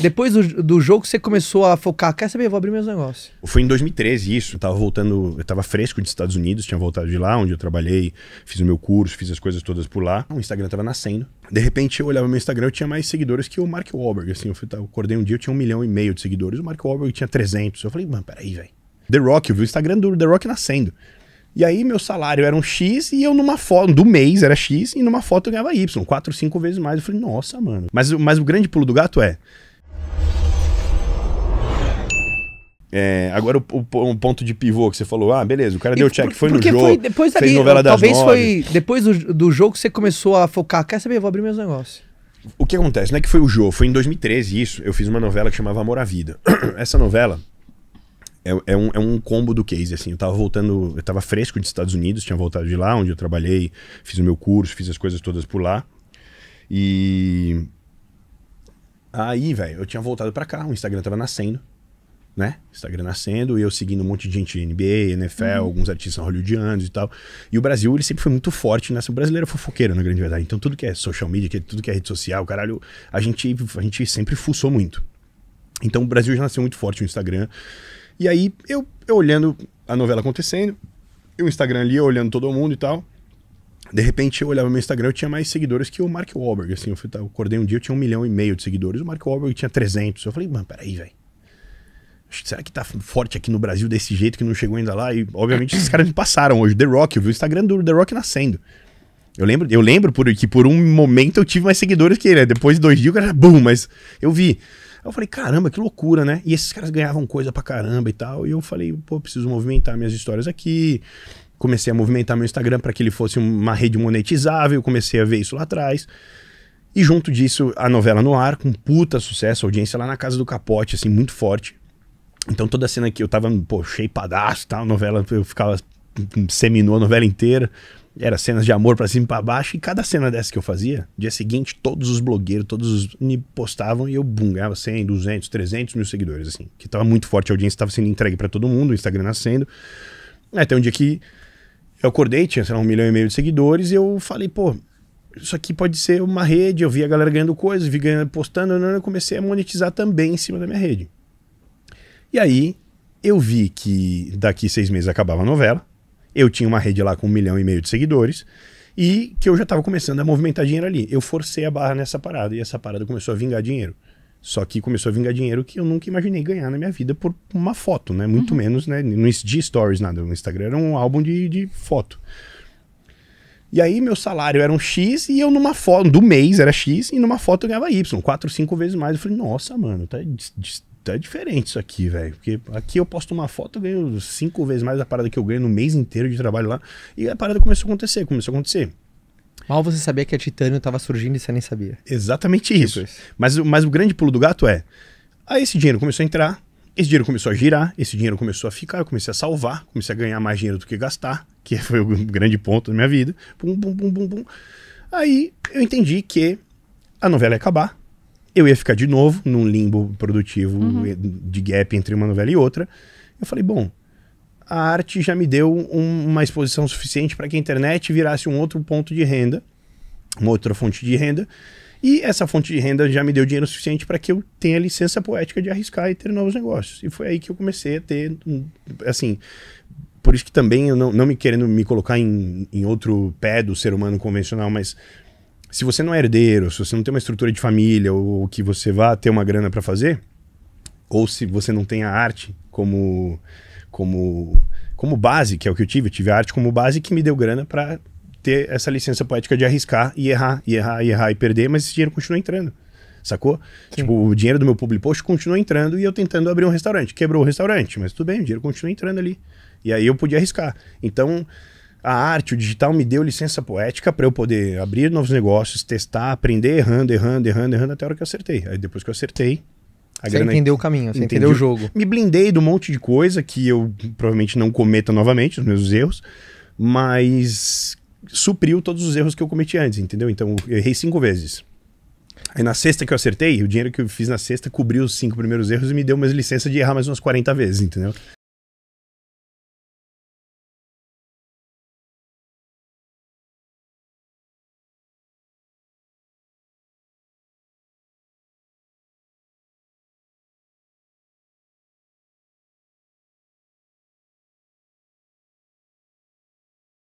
Depois do, do jogo você começou a focar, quer saber, vou abrir meus negócios. Foi em 2013 isso, eu tava voltando, eu tava fresco dos Estados Unidos, tinha voltado de lá, onde eu trabalhei, fiz o meu curso, fiz as coisas todas por lá. O Instagram tava nascendo. De repente eu olhava meu Instagram, eu tinha mais seguidores que o Mark Wahlberg, assim, eu, fui, eu acordei um dia, eu tinha um milhão e meio de seguidores, o Mark Wahlberg tinha 300. Eu falei, mano, peraí, velho. The Rock, eu vi o Instagram do The Rock nascendo. E aí meu salário era um X e eu numa foto, do mês era X, e numa foto eu ganhava Y, quatro, cinco vezes mais. Eu falei, nossa, mano. Mas, mas o grande pulo do gato é, É, agora o, o, ponto de pivô que você falou, ah, beleza, o cara deu check, foi no jogo, foi depois ali, novela das Talvez nove. foi depois do, do jogo que você começou a focar, quer saber, vou abrir meus negócios. O que acontece, não é que foi o jogo, foi em 2013 isso, eu fiz uma novela que chamava Amor à Vida. Essa novela é, é, um, é um combo do case, assim, eu tava voltando, eu tava fresco dos Estados Unidos, tinha voltado de lá, onde eu trabalhei, fiz o meu curso, fiz as coisas todas por lá, e... Aí, velho, eu tinha voltado para cá, o Instagram tava nascendo, né? Instagram nascendo e eu seguindo um monte de gente NBA, NFL, uhum. alguns artistas hollywoodianos e tal. E o Brasil, ele sempre foi muito forte nessa. O brasileiro é fofoqueiro, na grande verdade. Então, tudo que é social media, é tudo que é rede social, caralho, a gente, a gente sempre fuçou muito. Então, o Brasil já nasceu muito forte no Instagram. E aí, eu, eu olhando a novela acontecendo, e o Instagram ali, olhando todo mundo e tal. De repente eu olhava meu Instagram, eu tinha mais seguidores que o Mark Wahlberg. Assim, eu, fui, tá, eu acordei um dia, eu tinha um milhão e meio de seguidores. O Mark Wahlberg tinha 300. Eu falei, mano, peraí, velho. Será que tá forte aqui no Brasil desse jeito que não chegou ainda lá? E, obviamente, esses caras me passaram hoje. The Rock, eu vi o Instagram do The Rock nascendo. Eu lembro, eu lembro por, que por um momento eu tive mais seguidores que ele. Né? Depois de dois dias, o cara, bum, mas eu vi. Eu falei, caramba, que loucura, né? E esses caras ganhavam coisa pra caramba e tal. E eu falei, pô, preciso movimentar minhas histórias aqui. Comecei a movimentar meu Instagram para que ele fosse uma rede monetizável. Comecei a ver isso lá atrás. E junto disso, a novela no ar, com puta sucesso, audiência lá na casa do capote, assim, muito forte. Então toda a cena que eu tava, pô, cheipadaço, tal, novela, eu ficava, seminou a novela inteira. Era cenas de amor para cima e pra baixo, e cada cena dessa que eu fazia, dia seguinte, todos os blogueiros, todos os, me postavam e eu bum, ganhava 100, 200, 300 mil seguidores, assim. Que tava muito forte, a audiência tava sendo entregue para todo mundo, o Instagram nascendo. Até um dia que eu acordei, tinha, sei lá, um milhão e meio de seguidores, e eu falei, pô, isso aqui pode ser uma rede, eu vi a galera ganhando coisas, vi ganhando, postando, eu comecei a monetizar também em cima da minha rede. E aí eu vi que daqui seis meses acabava a novela, eu tinha uma rede lá com um milhão e meio de seguidores e que eu já estava começando a movimentar dinheiro ali. Eu forcei a barra nessa parada e essa parada começou a vingar dinheiro. Só que começou a vingar dinheiro que eu nunca imaginei ganhar na minha vida por uma foto, né? Muito uhum. menos, né? Não existia stories, nada. O Instagram era um álbum de, de foto. E aí meu salário era um X e eu numa foto, do mês era X, e numa foto eu ganhava Y, quatro, cinco vezes mais. Eu falei, nossa, mano, tá puta, é diferente isso aqui, velho. Porque aqui eu posto uma foto, eu ganho cinco vezes mais a parada que eu ganho no mês inteiro de trabalho lá. E a parada começou a acontecer, começou a acontecer. Mal você sabia que a Titânio estava surgindo e você nem sabia. Exatamente isso. Mas, mas o grande pulo do gato é. Aí esse dinheiro começou a entrar, esse dinheiro começou a girar, esse dinheiro começou a ficar, eu comecei a salvar, comecei a ganhar mais dinheiro do que gastar, que foi o grande ponto da minha vida. Bum, bum, bum, bum, bum. Aí eu entendi que a novela ia acabar, eu ia ficar de novo num limbo produtivo uhum. de gap entre uma novela e outra. Eu falei, bom, a arte já me deu um, uma exposição suficiente para que a internet virasse um outro ponto de renda, uma outra fonte de renda. E essa fonte de renda já me deu dinheiro suficiente para que eu tenha licença poética de arriscar e ter novos negócios. E foi aí que eu comecei a ter, assim, por isso que também eu não, não me querendo me colocar em, em outro pé do ser humano convencional, mas se você não é herdeiro, se você não tem uma estrutura de família ou, que você vá ter uma grana para fazer, ou se você não tem a arte como como como base, que é o que eu tive, eu tive a arte como base que me deu grana para ter essa licença poética de arriscar e errar, e errar, e errar e perder, mas esse dinheiro continua entrando. Sacou? Sim. Tipo, o dinheiro do meu público post continua entrando e eu tentando abrir um restaurante. Quebrou o restaurante, mas tudo bem, o dinheiro continua entrando ali. E aí eu podia arriscar. Então, a arte, o digital me deu licença poética para eu poder abrir novos negócios, testar, aprender errando, errando, errando, errando, até a hora que eu acertei. Aí depois que eu acertei. A você entendeu o caminho, você entendeu o jogo. Me blindei de um monte de coisa que eu provavelmente não cometa novamente, os meus erros, mas supriu todos os erros que eu cometi antes, entendeu? Então eu errei cinco vezes. Aí na sexta que eu acertei, o dinheiro que eu fiz na sexta cobriu os cinco primeiros erros e me deu mais licença de errar mais umas 40 vezes, entendeu?